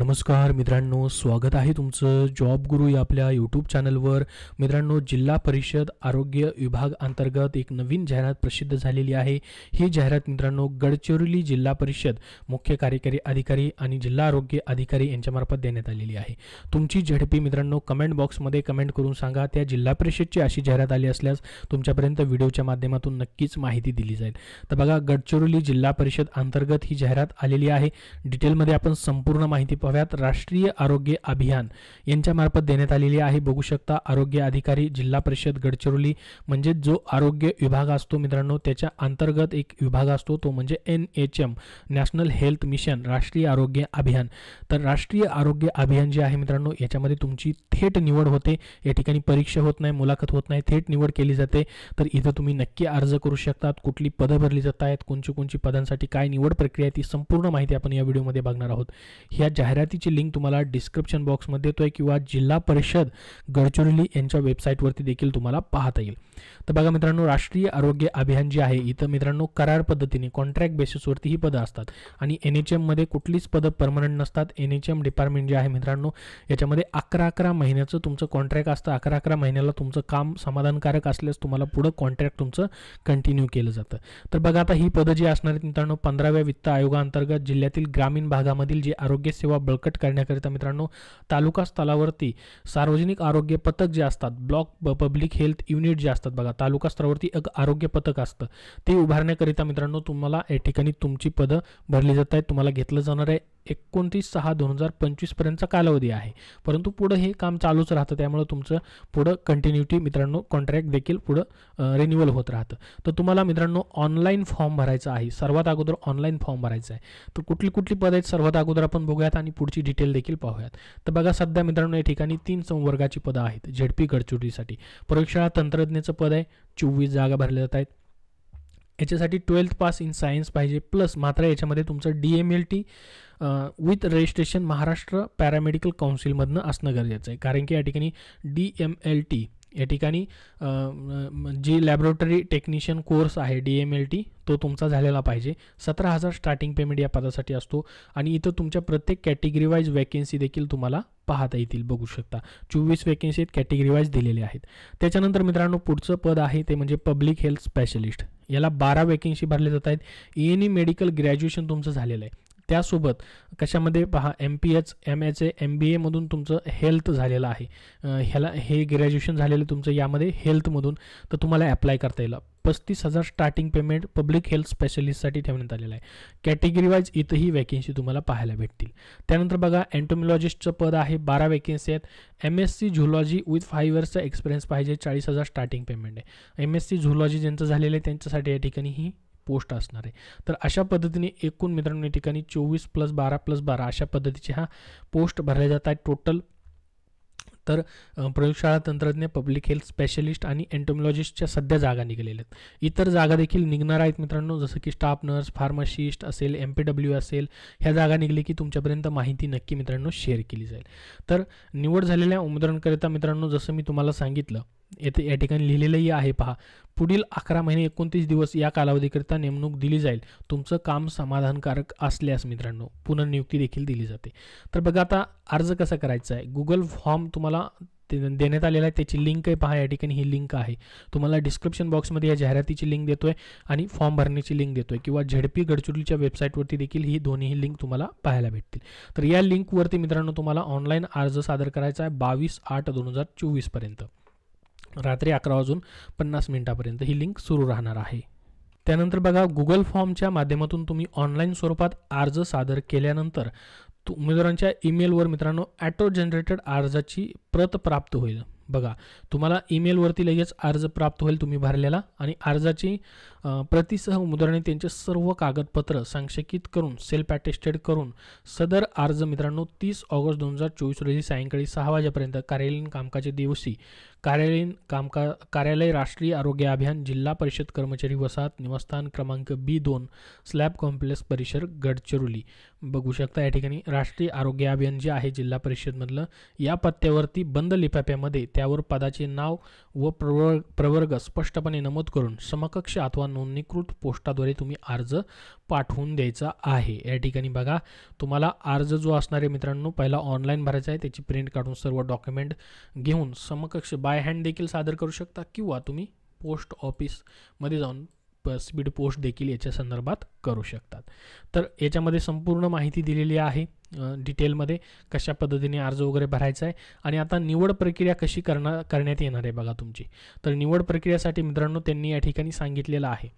नमस्कार मित्रांनो स्वागत आहे तुमचं जॉब गुरु या आपल्या यूट्यूब चॅनलवर मित्रांनो जिल्हा परिषद आरोग्य विभाग अंतर्गत एक नवीन जाहिरात प्रसिद्ध झालेली आहे ही जाहिरात मित्रांनो गडचिरोली जिल्हा परिषद मुख्य कार्यकारी अधिकारी आणि जिल्हा आरोग्य अधिकारी यांच्यामार्फत देण्यात आलेली आहे तुमची झडपी मित्रांनो कमेंट बॉक्समध्ये कमेंट करून सांगा त्या जिल्हा परिषदची अशी जाहिरात आली असल्यास तुमच्यापर्यंत व्हिडिओच्या माध्यमातून नक्कीच माहिती दिली जाईल तर बघा गडचिरोली जिल्हा परिषद अंतर्गत ही जाहिरात आलेली आहे डिटेलमध्ये आपण संपूर्ण माहिती राष्ट्रीय आरोग्य अभियान यांच्या मार्फत देण्यात आलेली आहे बघू शकता आरोग्य अधिकारी जिल्हा परिषद गडचिरोली म्हणजे जो आरोग्य विभाग असतो मित्रांनो त्याच्या अंतर्गत एक विभाग असतो तो म्हणजे N H M national health mission राष्ट्रीय आरोग्य अभियान तर राष्ट्रीय आरोग्य अभियान जे आहे मित्रांनो याच्यामध्ये तुमची थेट निवड होते या ठिकाणी परीक्षा होत नाही मुलाखत होत नाही थेट निवड केली जाते तर इथं तुम्ही नक्की अर्ज करू शकतात कुठली पदं भरली जात आहेत कोणची कोणची पदांसाठी काय निवड प्रक्रिया ती संपूर्ण माहिती आपण या व्हिडिओमध्ये बघणार आहोत ह्या जाहीर जाहिरातीची लिंक तुम्हाला डिस्क्रिप्शन बॉक्समध्ये येतो आहे किंवा जिल्हा परिषद गडचिरोली यांच्या वेबसाईटवरती देखील तुम्हाला पाहता येईल तर बघा मित्रांनो राष्ट्रीय आरोग्य अभियान जे आहे इथं मित्रांनो करार पद्धतीने कॉन्ट्रॅक्ट बेसिसवरती ही पदं असतात आणि एन एच एममध्ये कुठलीच पदं परमनंट नसतात एन एच एम डिपार्टमेंट जे आहे मित्रांनो याच्यामध्ये अकरा अकरा महिन्याचं तुमचं कॉन्ट्रॅक्ट असतं अकरा अकरा महिन्याला तुमचं काम समाधानकारक असल्यास तुम्हाला पुढं कॉन्ट्रॅक्ट तुमचं कंटिन्यू केलं जातं तर बघा आता ही पदं जी असणार आहेत मित्रांनो पंधराव्या वित्त आयोगाअंतर्गत जिल्ह्यातील ग्रामीण भागामधील जे आरोग्य सेवा किंवा बळकट करण्याकरिता मित्रांनो तालुका स्तरावरती सार्वजनिक आरोग्य पथक जे असतात ब्लॉक पब्लिक हेल्थ युनिट जे असतात बघा तालुका स्तरावरती एक आरोग्य पथक असतं ते उभारण्याकरिता मित्रांनो तुम्हाला या ठिकाणी तुमची पदं भरली जात आहेत तुम्हाला घेतलं जाणार आहे एकोणतीस सहा दोन हजार पंचवीसपर्यंतचा कालावधी आहे परंतु पुढं हे काम चालूच राहतं त्यामुळे तुमचं पुढं कंटिन्युटी मित्रांनो कॉन्ट्रॅक्ट देखील पुढं रिन्युअल होत राहतं तर तुम्हाला मित्रांनो ऑनलाईन फॉर्म भरायचा आहे सर्वात अगोदर ऑनलाईन फॉर्म भरायचा आहे तर कुठली कुठली पद आहेत सर्वात अगोदर आपण बघूयात आणि पुढची डिटेल देखील पाहूयात तर बघा सध्या मित्रांनो या ठिकाणी तीन संवर्गाची पदं आहेत झेडपी गडचिरोलीसाठी परीक्षा तंत्रज्ञाचं पद आहे चोवीस जागा भरल्या जात आहेत याच्यासाठी ट्वेल्थ पास इन सायन्स पाहिजे प्लस मात्र याच्यामध्ये तुमचं D M L T with registration Maharashtra paramedical काउन्सिलमधनं असणं गरजेचं आहे कारण की या ठिकाणी डी एम एल टी या ठिकाणी जी लॅबोरेटरी टेक्निशियन कोर्स आहे डी एम एल टी तो तुमचा झालेला पाहिजे सतरा हजार स्टार्टिंग पेमेंट या पदासाठी असतो आणि इथं तुमच्या प्रत्येक कॅटेगरी वाईज वॅकेन्सी देखील तुम्हाला पाहता येतील बघू शकता चोवीस वॅकेन्सी कॅटेगरी वाईज दिलेले आहेत त्याच्यानंतर मित्रांनो पुढचं पद आहे ते म्हणजे पब्लिक हेल्थ स्पेशलिस्ट याला बारा वॅकेन्सी भरल्या जात आहेत ई मेडिकल ग्रॅज्युएशन तुमचं झालेलं आहे त्यासोबत कशामध्ये पहा M P H M H M B एमधून तुमचं हेल्थ झालेलं आहे ह्याला हे ग्रॅज्युएशन झालेलं तुमचं यामध्ये हेल्थमधून तर तुम्हाला ॲप्लाय करता येईल पस्तीस हजार स्टार्टिंग पेमेंट पब्लिक हेल्थ स्पेशलिस्टसाठी ठेवण्यात आलेलं आहे कॅटेगरी इथंही वॅकेन्सी तुम्हाला पाहायला भेटतील त्यानंतर बघा अँटोमिलॉजिस्टचं पद आहे बारा वॅकेन्सी आहेत M S C zoology with five इयर्सचा एक्सपिरियन्स पाहिजे चाळीस हजार स्टार्टिंग पेमेंट आहे एम एस सी झुलॉजी ज्यांचं झालेलं आहे त्यांच्यासाठी या ठिकाणी ही पोस्ट असणार आहे तर अशा पद्धतीने एकूण मित्रांनो या ठिकाणी चोवीस प्लस बारा प्लस बारा अशा पद्धतीचे हा पोस्ट भरल्या जात आहेत टोटल तर प्रयोगशाळा तंत्रज्ञ पब्लिक हेल्थ स्पेशलिस्ट आणि एन्टोमॉलॉजिस्टच्या सध्या जागा निघालेल्या आहेत इतर जागा देखील निघणार आहेत मित्रांनो जसं की स्टाफ नर्स फार्मासिस्ट असेल एम पी डब्ल्यू असेल ह्या जागा निघली की तुमच्यापर्यंत माहिती नक्की मित्रांनो शेअर केली जाईल तर निवड झालेल्या उमेदवारांकरिता मित्रांनो जसं मी तुम्हाला सांगितलं येथे या ठिकाणी लिहिलेलंही आहे पहा पुढील अकरा महिने एकोणतीस दिवस या कालावधीकरिता नेमणूक दिली जाईल तुमचं काम समाधानकारक असल्यास मित्रांनो पुनर्नियुक्ती देखील दिली जाते तर बघा आता अर्ज कसा करायचा आहे गुगल फॉर्म तुम्हाला देण्यात आलेला आहे त्याची लिंक आहे पहा या ठिकाणी ही लिंक आहे तुम्हाला डिस्क्रिप्शन बॉक्समध्ये या जाहिरातीची लिंक देतोय आणि फॉर्म भरण्याची लिंक देतोय किंवा झेडपी गडचिरोलीच्या वेबसाईटवरती देखील ही दोन्ही लिंक तुम्हाला पाहायला भेटतील तर या लिंकवरती मित्रांनो तुम्हाला ऑनलाईन अर्ज सादर करायचा आहे बावीस आठ दोन हजार रात्री अकरा वाजून पन्नास मिनिटापर्यंत ही लिंक सुरू राहणार आहे त्यानंतर बघा गुगल फॉर्मच्या माध्यमातून तुम्ही ऑनलाईन स्वरूपात अर्ज सादर केल्यानंतर उमेदवारांच्या ईमेलवर मित्रांनो ॲटो जनरेटेड अर्जाची प्रत प्राप्त होईल बघा तुम्हाला ईमेलवरती लगेच अर्ज प्राप्त होईल तुम्ही भरलेला आणि अर्जाची प्रतिसह उमेदवारांनी त्यांचे सर्व कागदपत्र संक्षेकित करून सेल्फ ॲटेस्टेड करून सदर अर्ज मित्रांनो तीस ऑगस्ट दोन हजार चोवीस रोजी सायंकाळी सहा वाजेपर्यंत कार्यालयीन कामकाजी दिवशी कार्यालयीन कामका कार्यालय राष्ट्रीय आरोग्य अभियान जिल्हा परिषद कर्मचारी वसाहत निवासस्थान क्रमांक बी दोन स्लॅब कॉम्प्लेक्स परिसर गडचिरोली बघू शकता या ठिकाणी राष्ट्रीय आरोग्य अभियान जे आहे जिल्हा परिषदमधलं या पत्त्यावरती बंद लिफाफ्यामध्ये त्यावर पदाचे नाव व प्रवर्ग प्रवर्ग स्पष्टपणे नमूद करून समकक्ष अथवा नोंदणीकृत पोस्टाद्वारे तुम्ही अर्ज पाठवून द्यायचा आहे या ठिकाणी बघा तुम्हाला अर्ज जो असणार आहे मित्रांनो पहिला ऑनलाईन भरायचा आहे त्याची प्रिंट काढून सर्व डॉक्युमेंट घेऊन समकक्ष बाय हँड देखील सादर करू शकता किंवा तुम्ही पोस्ट ऑफिसमध्ये जाऊन स्पीड पोस्ट देखील याच्या संदर्भात करू शकतात तर याच्यामध्ये संपूर्ण माहिती दिलेली आहे डिटेलमध्ये कशा पद्धतीने अर्ज वगैरे भरायचा आहे आणि आता निवड प्रक्रिया कशी करणार करण्यात येणार आहे बघा तुमची तर निवड प्रक्रियेसाठी मित्रांनो त्यांनी या ठिकाणी सांगितलेलं आहे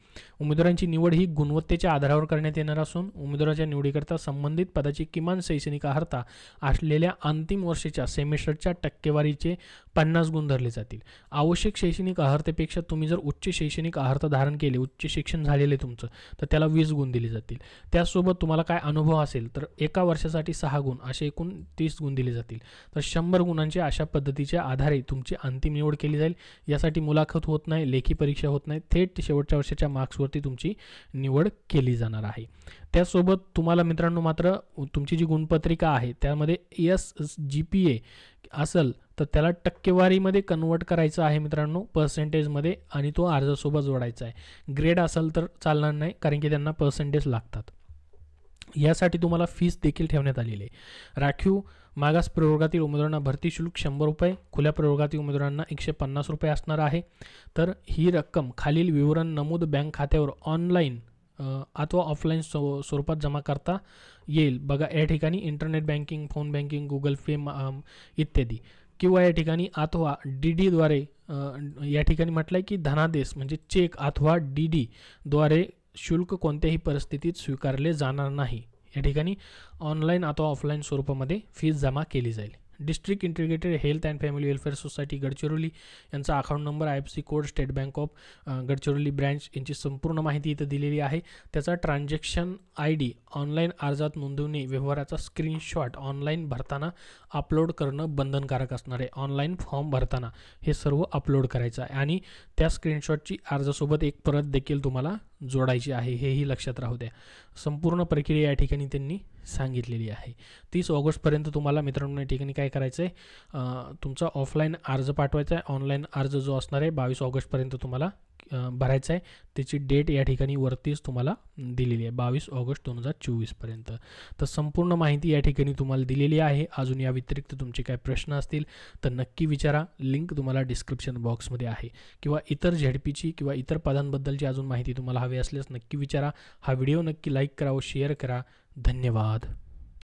उमेदवारांची निवड ही गुणवत्तेच्या आधारावर करण्यात येणार असून उमेदवाराच्या निवडीकरता संबंधित पदाची किमान शैक्षणिक अर्हता असलेल्या अंतिम वर्षाच्या सेमेस्टरच्या टक्केवारीचे पन्नास गुण धरले जातील आवश्यक शैक्षणिक अर्हतेपेक्षा तुम्ही जर उच्च शैक्षणिक आहारता धारण केले उच्च शिक्षण झालेले तुमचं तर त्याला वीस गुण दिले जातील त्यासोबत तुम्हाला काय अनुभव असेल तर एका वर्षाचा साठी सहा गुण असे एकूण तीस गुण दिले जातील तर शंभर गुणांच्या अशा पद्धतीच्या आधारे तुमची अंतिम निवड केली जाईल यासाठी मुलाखत होत नाही लेखी परीक्षा होत नाही थेट शेवटच्या वर्षाच्या मार्क्सवरती तुमची निवड केली जाणार आहे त्यासोबत तुम्हाला मित्रांनो मात्र तुमची जी गुणपत्रिका आहे त्यामध्ये एस जी पी ए असेल तर त्याला टक्केवारीमध्ये कन्वर्ट करायचं आहे मित्रांनो पर्सेंटेजमध्ये आणि तो अर्जासोबत जोडायचा आहे ग्रेड असेल तर चालणार नाही कारण की त्यांना पर्सेंटेज लागतात यासाठी तुम्हाला फीस देखील ठेवण्यात आलेली आहे राखीव मागास प्रवर्गातील उमेदवारांना भरती शुल्क शंभर रुपये खुल्या प्रवर्गातील उमेदवारांना एकशे पन्नास रुपये असणार आहे तर ही रक्कम खालील विवरण नमूद बँक खात्यावर ऑनलाईन अथवा ऑफलाईन स्वरूपात जमा करता येईल बघा या ठिकाणी internet banking phone banking Google Pay इत्यादी किंवा या ठिकाणी अथवा डी डीद्वारे या ठिकाणी म्हटलं आहे की धनादेश म्हणजे चेक अथवा डी डीद्वारे शुल्क कोणत्याही परिस्थितीत स्वीकारले जाणार नाही या ठिकाणी ऑनलाईन अथवा ऑफलाईन स्वरूपामध्ये फीज जमा केली जाईल district integrated health and family welfare society Gadchiroli यांचा account number I F C code state bank of Gadchiroli branch यांची संपूर्ण माहिती इथं दिलेली आहे त्याचा ट्रान्झॅक्शन आय डी ऑनलाईन अर्जात नोंदवणे व्यवहाराचा स्क्रीनशॉट ऑनलाईन भरताना अपलोड करणं बंधनकारक असणार आहे ऑनलाईन फॉर्म भरताना हे सर्व अपलोड करायचं आहे आणि त्या स्क्रीनशॉटची अर्जासोबत एक परत देखील तुम्हाला जोडायची आहे हेही लक्षात राहू द्या संपूर्ण प्रक्रिया या ठिकाणी त्यांनी सांगितलेली आहे तीस ऑगस्टपर्यंत तुम्हाला मित्रांनो या ठिकाणी काय करायचं आहे तुमचा ऑफलाईन अर्ज पाठवायचा आहे ऑनलाईन अर्ज जो असणार आहे बावीस ऑगस्टपर्यंत तुम्हाला भरायचा आहे त्याची डेट या ठिकाणी वरतीच तुम्हाला दिलेली आहे बावीस ऑगस्ट दोन हजार चोवीसपर्यंत तर संपूर्ण माहिती या ठिकाणी तुम्हाला दिलेली आहे अजून या व्यतिरिक्त तुमचे काय प्रश्न असतील तर नक्की विचारा लिंक तुम्हाला डिस्क्रिप्शन बॉक्समध्ये आहे किंवा इतर झेडपीची किंवा इतर पदांबद्दलची अजून माहिती तुम्हाला हवी असल्यास नक्की विचारा हा व्हिडिओ नक्की लाईक करा व शेअर करा धन्यवाद